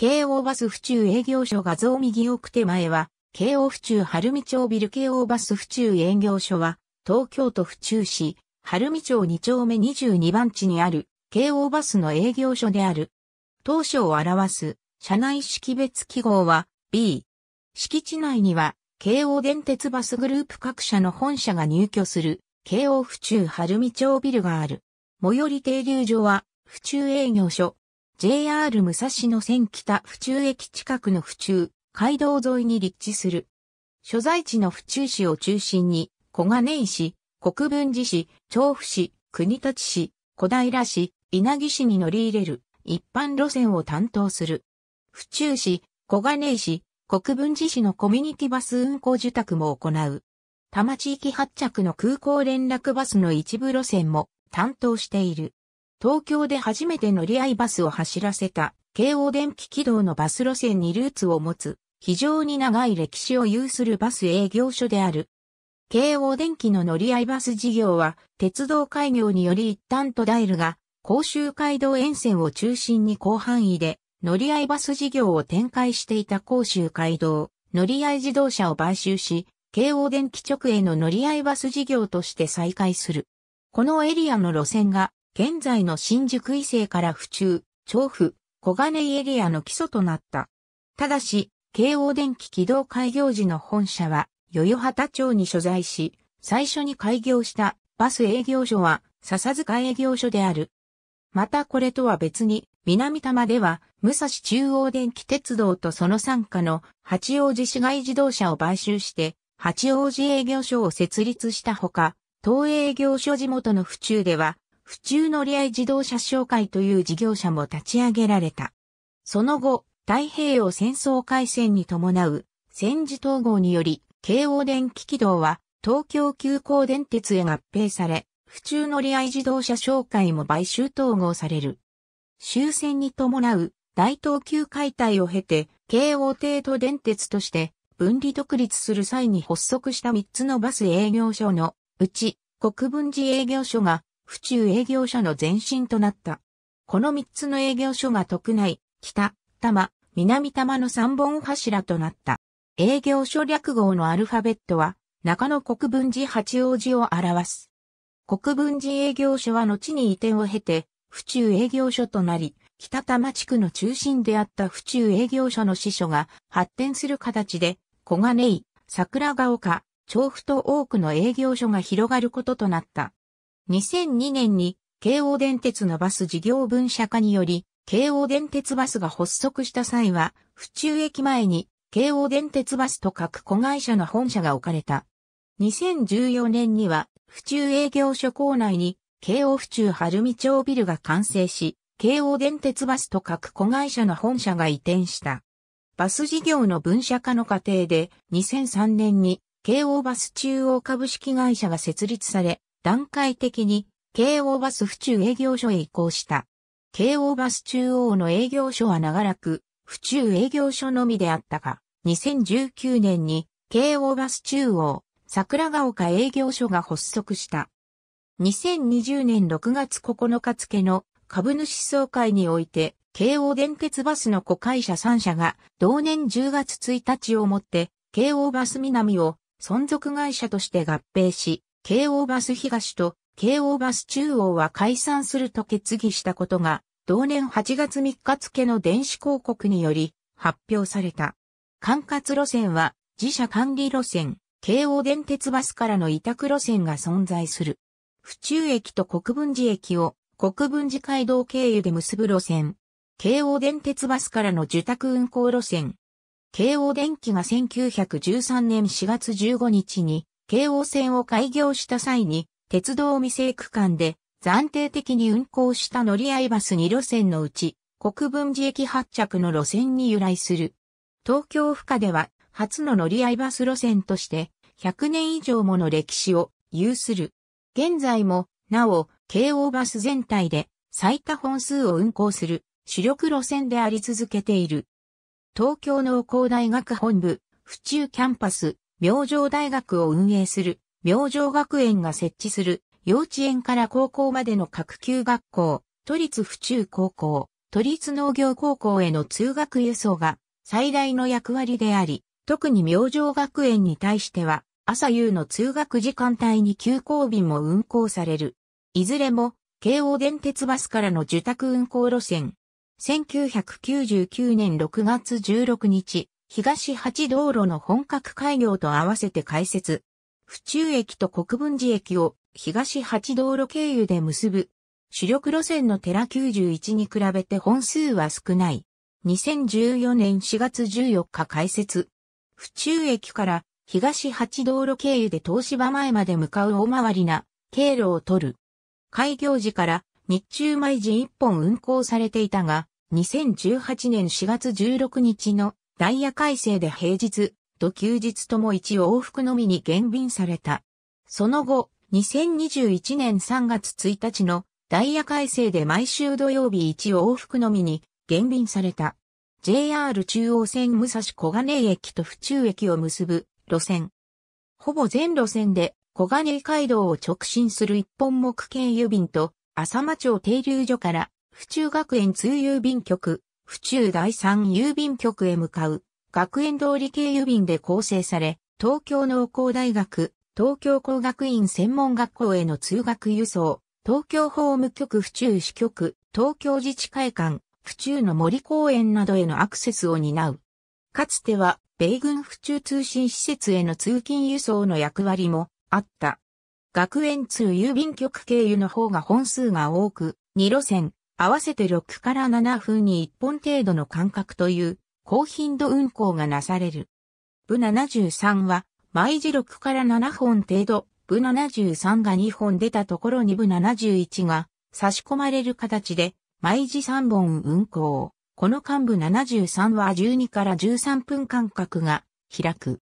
京王バス府中営業所画像右奥手前は、京王府中晴海町ビル京王バス府中営業所は、東京都府中市、晴海町2丁目22番地にある、京王バスの営業所である。当初を表す、車内識別記号は、B。敷地内には、京王電鉄バスグループ各社の本社が入居する、京王府中晴海町ビルがある。最寄り停留所は、府中営業所、JR 武蔵野線北府中駅近くの府中、街道沿いに立地する。所在地の府中市を中心に、小金井市、国分寺市、調布市、国立市、小平市、稲城市に乗り入れる一般路線を担当する。府中市、小金井市、国分寺市のコミュニティバス運行受託も行う。多摩地域発着の空港連絡バスの一部路線も担当している。東京で初めて乗り合いバスを走らせた、京王電気軌道のバス路線にルーツを持つ、非常に長い歴史を有するバス営業所である。京王電気の乗り合いバス事業は、鉄道開業により一旦途絶えるが、甲州街道沿線を中心に広範囲で、乗り合いバス事業を展開していた甲州街道、乗り合い自動車を買収し、京王電気直営の乗り合いバス事業として再開する。このエリアの路線が現在の新宿伊勢から府中、調布、小金井エリアの基礎となった。ただし、京王電機軌道開業時の本社は、代々畑町に所在し、最初に開業したバス営業所は笹塚営業所である。またこれとは別に、南多摩では、武蔵中央電気鉄道とその傘下の八王子市街自動車を買収して、八王子営業所を設立したほか、東営業所地元の府中では、府中乗合自動車商会という事業者も立ち上げられた。その後、太平洋戦争開戦に伴う戦時統合により、京王電気軌道は東京急行電鉄へ合併され、府中乗合自動車商会も買収統合される。終戦に伴う大東急解体を経て、京王帝都電鉄として分離独立する際に発足した3つのバス営業所のうち国分寺営業所が府中営業所の前身となった。この3つの営業所が徳内、北、多摩、南多摩の3本柱となった。営業所略号のアルファベットは、中野国分寺八王子を表す。国分寺営業所は後に移転を経て、府中営業所となり、北多摩地区の中心であった府中営業所の支所が発展する形で、小金井、桜ヶ丘、調布と多くの営業所が広がることとなった。2002年に京王電鉄のバス事業分社化により、京王電鉄バスが発足した際は、府中駅前に京王電鉄バスと各子会社の本社が置かれた。2014年には、府中営業所構内に、京王府中晴海町ビルが完成し、京王電鉄バスと各子会社の本社が移転した。バス事業の分社化の過程で、2003年に、京王バス中央株式会社が設立され、段階的に京王バス府中営業所へ移行した。京王バス中央の営業所は長らく府中営業所のみであったが、2019年に京王バス中央桜ヶ丘営業所が発足した。2020年6月9日付の株主総会において、京王電鉄バスの子会社3社が同年10月1日をもって、京王バス南を存続会社として合併し、京王バス東と京王バス中央は解散すると決議したことが、同年8月3日付の電子広告により発表された。管轄路線は自社管理路線、京王電鉄バスからの委託路線が存在する。府中駅と国分寺駅を国分寺街道経由で結ぶ路線。京王電鉄バスからの受託運行路線。京王電機が1913年4月15日に京王線を開業した際に、鉄道未成区間で暫定的に運行した乗り合いバス2路線のうち、国分寺駅発着の路線に由来する。東京府下では初の乗り合いバス路線として100年以上もの歴史を有する。現在もなお京王バス全体で最多本数を運行する主力路線であり続けている。東京農工大学本部府中キャンパス明星大学を運営する、明星学園が設置する、幼稚園から高校までの各級学校、都立府中高校、都立農業高校への通学輸送が最大の役割であり、特に明星学園に対しては、朝夕の通学時間帯に急行便も運行される。いずれも、京王電鉄バスからの受託運行路線。1999年6月16日、東八道路の本格開業と合わせて開設。府中駅と国分寺駅を東八道路経由で結ぶ。主力路線の寺91に比べて本数は少ない。2014年4月14日開設。府中駅から東八道路経由で東芝前まで向かう大回りな経路を取る。開業時から日中毎時1本運行されていたが、2018年4月16日のダイヤ改正で平日、と休日とも一往復のみに減便された。その後、2021年3月1日のダイヤ改正で毎週土曜日一往復のみに減便された。JR 中央線武蔵小金井駅と府中駅を結ぶ路線。ほぼ全路線で小金井街道を直進する一本木経郵便と浅間町停留所から府中学園通郵便局、府中第三郵便局へ向かう、学園通り経由便で構成され、東京農工大学、東京工学院専門学校への通学輸送、東京法務局府中支局、東京自治会館、府中の森公園などへのアクセスを担う。かつては、米軍府中通信施設への通勤輸送の役割もあった。学園通郵便局経由の方が本数が多く、2路線、合わせて6から7分に1本程度の間隔という高頻度運行がなされる。部73は毎時6から7本程度、部73が2本出たところに部71が差し込まれる形で毎時3本運行。この幹部73は12から13分間隔が開く。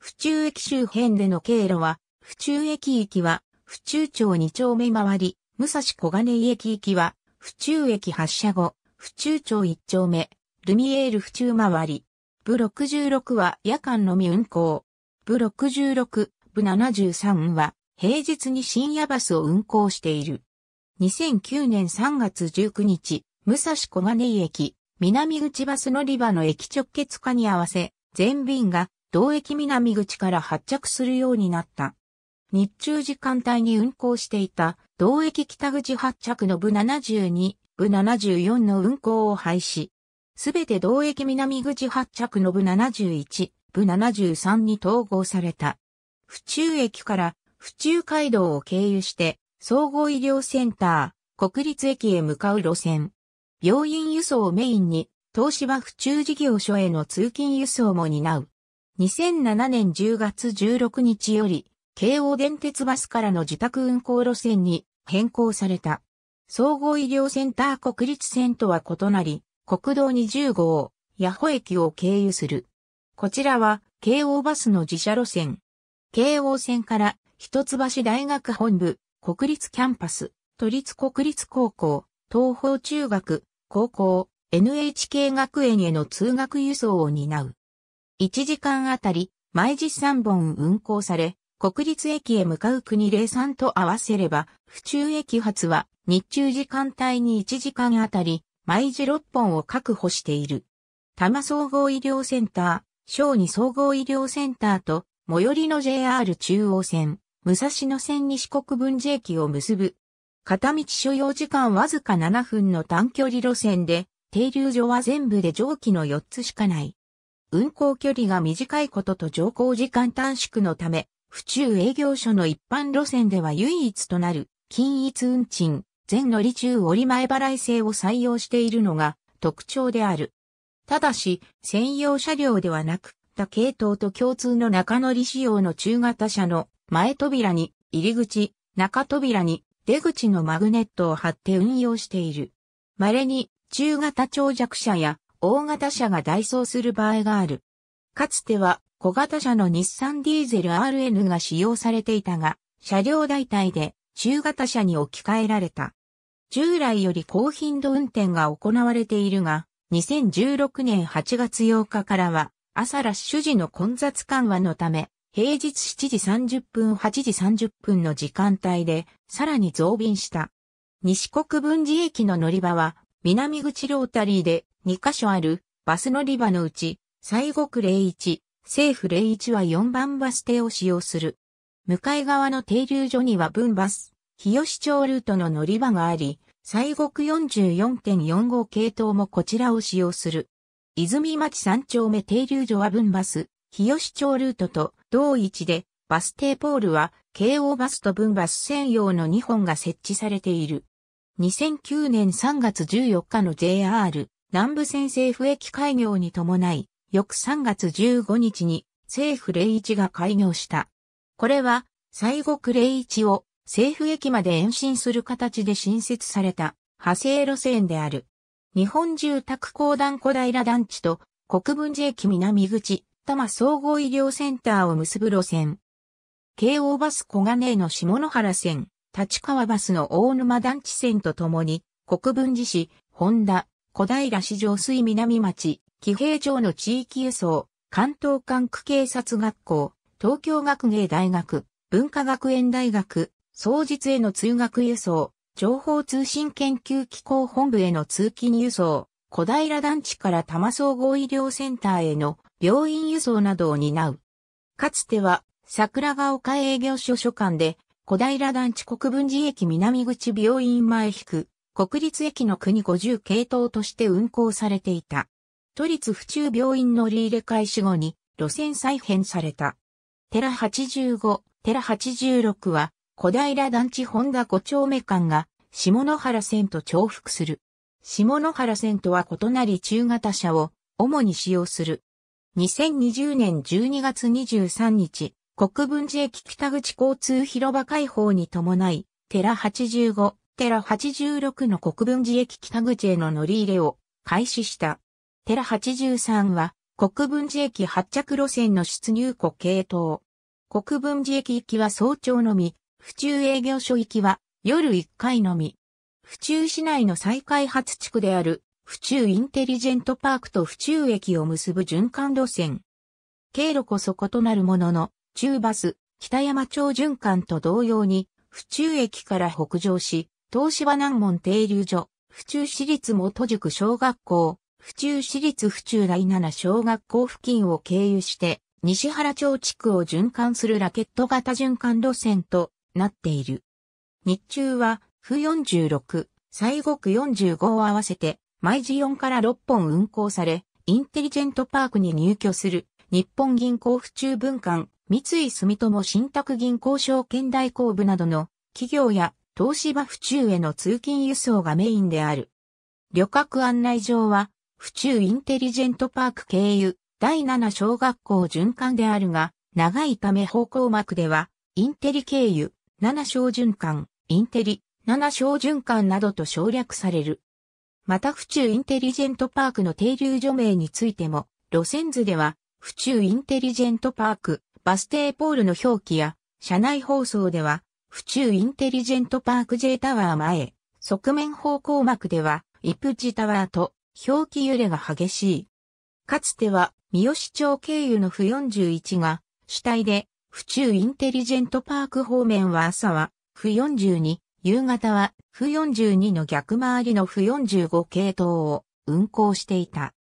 府中駅周辺での経路は、府中駅行きは、府中町2丁目回り、武蔵小金井駅行きは、府中駅発車後、府中町一丁目、ルミエール府中回り。部66は夜間のみ運行。部66、部73は平日に深夜バスを運行している。2009年3月19日、武蔵小金井駅、南口バス乗り場の駅直結化に合わせ、全便が同駅南口から発着するようになった。日中時間帯に運行していた同駅北口発着の部72、部74の運行を廃止。すべて同駅南口発着の部71、部73に統合された。府中駅から府中街道を経由して、総合医療センター、国立駅へ向かう路線。病院輸送をメインに、東芝府中事業所への通勤輸送も担う。2007年10月16日より、京王電鉄バスからの自宅運行路線に変更された。総合医療センター国立線とは異なり、国道20号、ヤ保駅を経由する。こちらは、京王バスの自社路線。京王線から、一橋大学本部、国立キャンパス、都立国立高校、東方中学、高校、NHK 学園への通学輸送を担う。1時間あたり、毎時3本運行され、国立駅へ向かう国03と合わせれば、府中駅発は日中時間帯に1時間あたり、毎時6本を確保している。多摩総合医療センター、小児総合医療センターと、最寄りの JR 中央線、武蔵野線西国分寺駅を結ぶ。片道所要時間わずか7分の短距離路線で、停留所は全部で蒸気の4つしかない。運行距離が短いことと乗降時間短縮のため、府中営業所の一般路線では唯一となる、均一運賃、全乗り中折前払い制を採用しているのが特徴である。ただし、専用車両ではなく、他系統と共通の中乗り仕様の中型車の前扉に入り口、中扉に出口のマグネットを貼って運用している。稀に中型長尺車や大型車が代走する場合がある。かつては小型車の日産ディーゼル RN が使用されていたが、車両代替で中型車に置き換えられた。従来より高頻度運転が行われているが、2016年8月8日からは、朝ラッシュ時の混雑緩和のため、平日7時30分8時30分の時間帯で、さらに増便した。西国分寺駅の乗り場は、南口ロータリーで2カ所あるバス乗り場のうち、西国01、政府0 1は4番バス停を使用する。向かい側の停留所には分バス、日吉町ルートの乗り場があり、西国44.45系統もこちらを使用する。泉町三丁目停留所は分バス、日吉町ルートと同位置で、バス停ポールは京王バスと分バス専用の2本が設置されている。2009年3月14日の JR 南部線政府駅開業に伴い、翌3月15日に政府霊一が開業した。これは、西国霊一を政府駅まで延伸する形で新設された派生路線である。日本住宅公団小平団地と国分寺駅南口多摩総合医療センターを結ぶ路線。京王バス小金井の下野原線、立川バスの大沼団地線とともに、国分寺市、本田、小平市上水南町、騎兵庁の地域輸送、関東管区警察学校、東京学芸大学、文化学園大学、総実への通学輸送、情報通信研究機構本部への通勤輸送、小平団地から多摩総合医療センターへの病院輸送などを担う。かつては、桜ヶ丘営業所所管で、小平団地国分寺駅南口病院前引く、国立駅の国50系統として運行されていた。都立府中病院乗り入れ開始後に路線再編された。寺85、寺86は小平団地本田5丁目間が下野原線と重複する。下野原線とは異なり中型車を主に使用する。2020年12月23日、国分寺駅北口交通広場開放に伴い、寺85、寺86の国分寺駅北口への乗り入れを開始した。テラ83は、国分寺駅発着路線の出入庫系統。国分寺駅行きは早朝のみ、府中営業所行きは夜1回のみ。府中市内の再開発地区である、府中インテリジェントパークと府中駅を結ぶ循環路線。経路こそ異なるものの、中バス、北山町循環と同様に、府中駅から北上し、東芝南門停留所、府中市立元塾小学校、府中市立府中第七小学校付近を経由して、西原町地区を循環するラケット型循環路線となっている。日中は、府46、西国45を合わせて、毎時4から6本運行され、インテリジェントパークに入居する、日本銀行府中分館、三井住友信託銀行証券代行部などの企業や東芝府中への通勤輸送がメインである。旅客案内場は府中インテリジェントパーク経由、第7小学校循環であるが、長いため方向膜では、インテリ経由、7小循環、インテリ、7小循環などと省略される。また府中インテリジェントパークの停留所名についても、路線図では、府中インテリジェントパーク、バス停ポールの表記や、車内放送では、府中インテリジェントパーク J タワー前、側面方向膜では、イプジタワーと表記揺れが激しい。かつては、三好町経由の府41が主体で、府中インテリジェントパーク方面は朝は、府42、夕方は、府42の逆回りの府45系統を運行していた。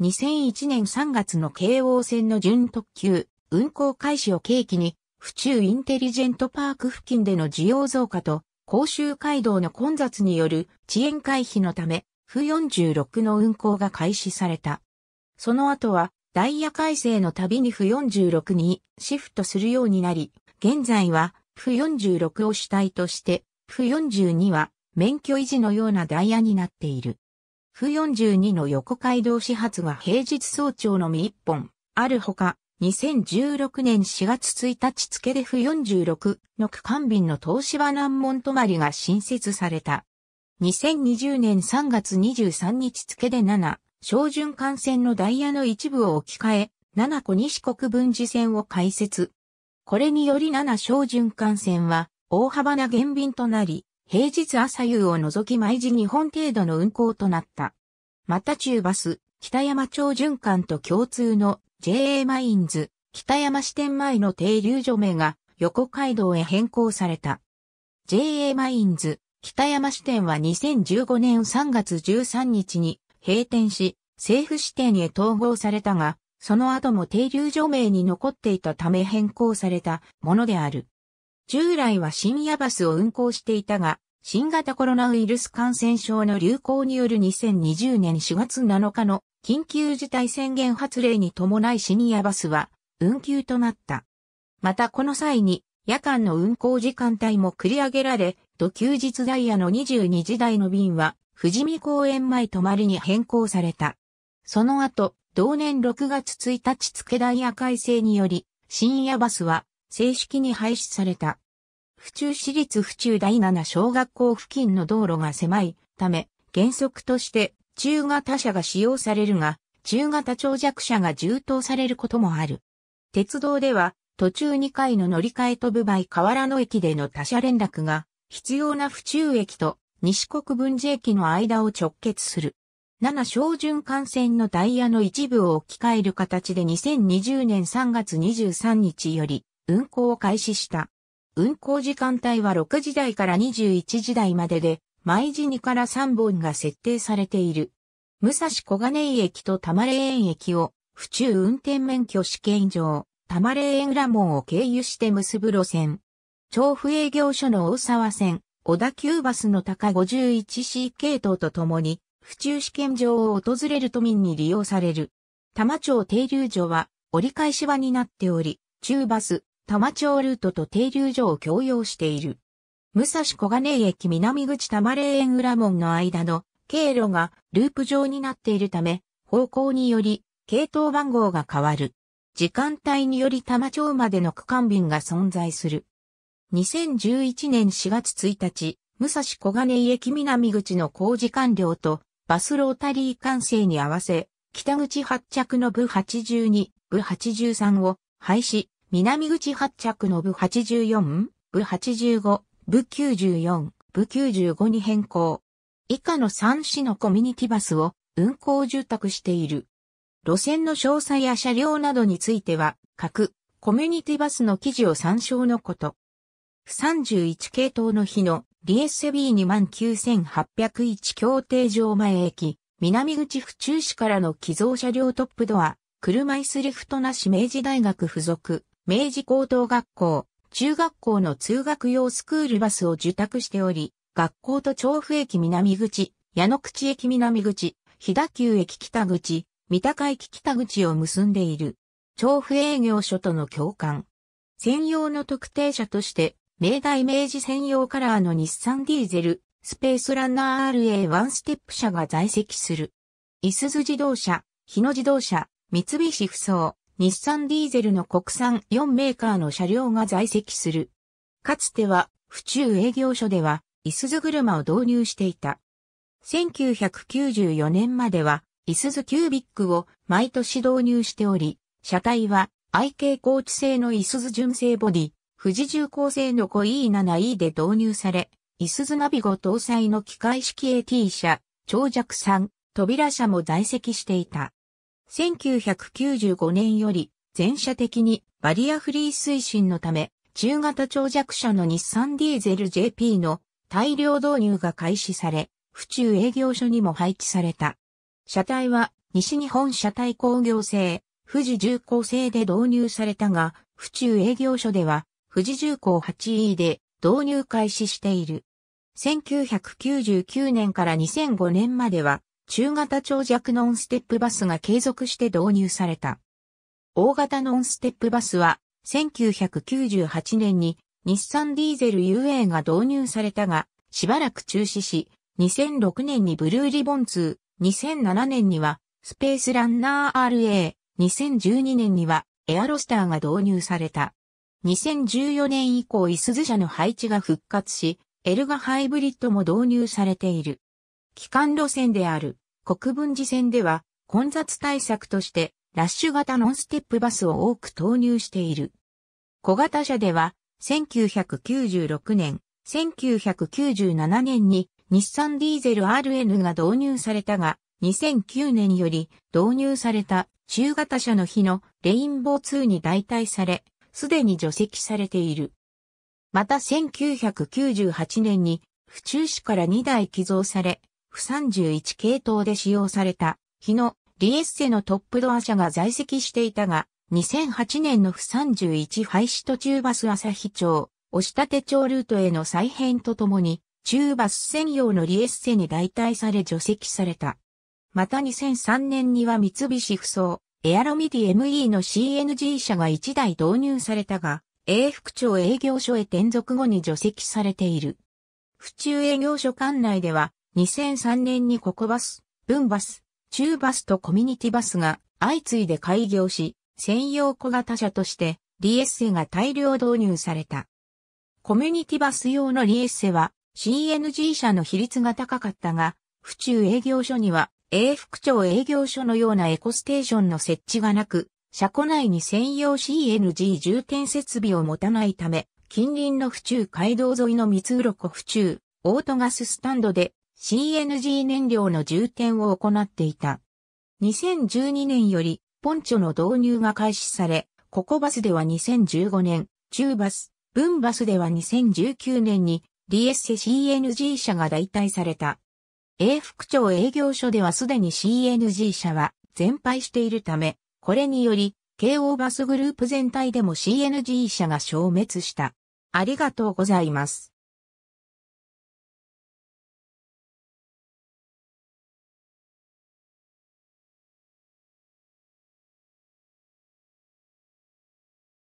2001年3月の京王線の準特急、運行開始を契機に、府中インテリジェントパーク付近での需要増加と、甲州街道の混雑による遅延回避のため、F46 の運行が開始された。その後は、ダイヤ改正のたびに F46 にシフトするようになり、現在は F46 を主体として、F42 は免許維持のようなダイヤになっている。F42 の横街道始発が平日早朝のみ一本、あるほか、2016年4月1日付で F46 の区間便の東芝南門止まりが新設された。2020年3月23日付で7、小循環線のダイヤの一部を置き換え、7個西国分寺線を開設。これにより7小循環線は大幅な減便となり、平日朝夕を除き毎時2本程度の運行となった。また中バス、北山町循環と共通の JA マインズ、北山支店前の停留所名が横街道へ変更された。JA マインズ、北山支店は2015年3月13日に閉店し、政府支店へ統合されたが、その後も停留所名に残っていたため変更されたものである。従来は深夜バスを運行していたが、新型コロナウイルス感染症の流行による2020年4月7日の緊急事態宣言発令に伴い深夜バスは運休となった。またこの際に夜間の運行時間帯も繰り上げられ、と休日ダイヤの22時台の便は、富士見公園前泊まりに変更された。その後、同年6月1日付ダイヤ改正により、深夜バスは正式に廃止された。府中市立府中第7小学校付近の道路が狭いため、原則として中型車が使用されるが、中型長弱車が充当されることもある。鉄道では途中2回の乗り換えと部合河原の駅での他車連絡が必要な府中駅と西国分寺駅の間を直結する。7小循幹線のダイヤの一部を置き換える形で2020年3月23日より運行を開始した。運行時間帯は6時台から21時台までで、毎時2から3本が設定されている。武蔵小金井駅と玉霊園駅を、府中運転免許試験場、玉霊園裏門を経由して結ぶ路線。調布営業所の大沢線、小田急バスの高 51C 系統とともに、府中試験場を訪れる都民に利用される。多摩町停留所は折り返し場になっており、中バス、多摩町ルートと停留所を共用している。武蔵小金井駅南口多摩霊園裏門の間の経路がループ状になっているため、方向により系統番号が変わる。時間帯により多摩町までの区間便が存在する。2011年4月1日、武蔵小金井駅南口の工事完了と、バスロータリー完成に合わせ、北口発着の部82、部83を廃止、南口発着の部84、部85、部94、部95に変更。以下の3市のコミュニティバスを運行住宅している。路線の詳細や車両などについては、各コミュニティバスの記事を参照のこと。31系統の日のリエ B29801 協定場前駅、南口府中市からの寄贈車両トップドア、車椅子リフトなし明治大学附属、明治高等学校、中学校の通学用スクールバスを受託しており、学校と調布駅南口、矢野口駅南口、日田急駅北口、三鷹駅北口を結んでいる。調布営業所との共感。専用の特定車として明大明治専用カラーの日産ディーゼル、スペースランナー r a ンステップ車が在籍する。イスズ自動車、日野自動車、三菱不走、日産ディーゼルの国産4メーカーの車両が在籍する。かつては、府中営業所では、イスズ車を導入していた。1994年までは、イスズキュービックを毎年導入しており、車体は IK 高知製のイスズ純正ボディ、富士重工製の 5E7E で導入され、イスズナビゴ搭載の機械式 AT 車、長尺3、扉車も在籍していた。1995年より全社的にバリアフリー推進のため、中型長尺車の日産ディーゼル JP の大量導入が開始され、府中営業所にも配置された。車体は西日本車体工業製、富士重工製で導入されたが、府中営業所では富士重工 8E で導入開始している。1999年から2005年までは、中型長尺ノンステップバスが継続して導入された。大型ノンステップバスは、1998年に日産ディーゼル UA が導入されたが、しばらく中止し、2006年にブルーリボン2、2007年にはスペースランナー RA、2012年にはエアロスターが導入された。2014年以降、イスズ社の配置が復活し、エルガハイブリッドも導入されている。機関路線である国分寺線では混雑対策としてラッシュ型ノンステップバスを多く投入している。小型車では1996年、1997年に日産ディーゼル RN が導入されたが、2009年より導入された中型車の日のレインボー2に代替され、すでに除籍されている。また1998年に、府中市から2台寄贈され、府31系統で使用された、日のリエッセのトップドア社が在籍していたが、2008年の府31廃止途中バス朝日町、押立町ルートへの再編とともに、中バス専用のリエッセに代替され除籍された。また2003年には三菱不走、エアロミディ ME の CNG 車が1台導入されたが、英福町営業所へ転属後に除籍されている。府中営業所管内では、2003年に国バス、分バス、中バスとコミュニティバスが相次いで開業し、専用小型車として、リエッセが大量導入された。コミュニティバス用のリエッセは、CNG 車の比率が高かったが、府中営業所には永福町営業所のようなエコステーションの設置がなく、車庫内に専用 CNG 充填設備を持たないため、近隣の府中街道沿いの三浦湖府中、オートガススタンドで CNG 燃料の充填を行っていた。2012年よりポンチョの導入が開始され、ココバスでは2015年、中バス、文バスでは2019年に DSCNG 車が代替された。英副長営業所ではすでに CNG 社は全廃しているため、これにより、京王バスグループ全体でも CNG 社が消滅した。ありがとうございます。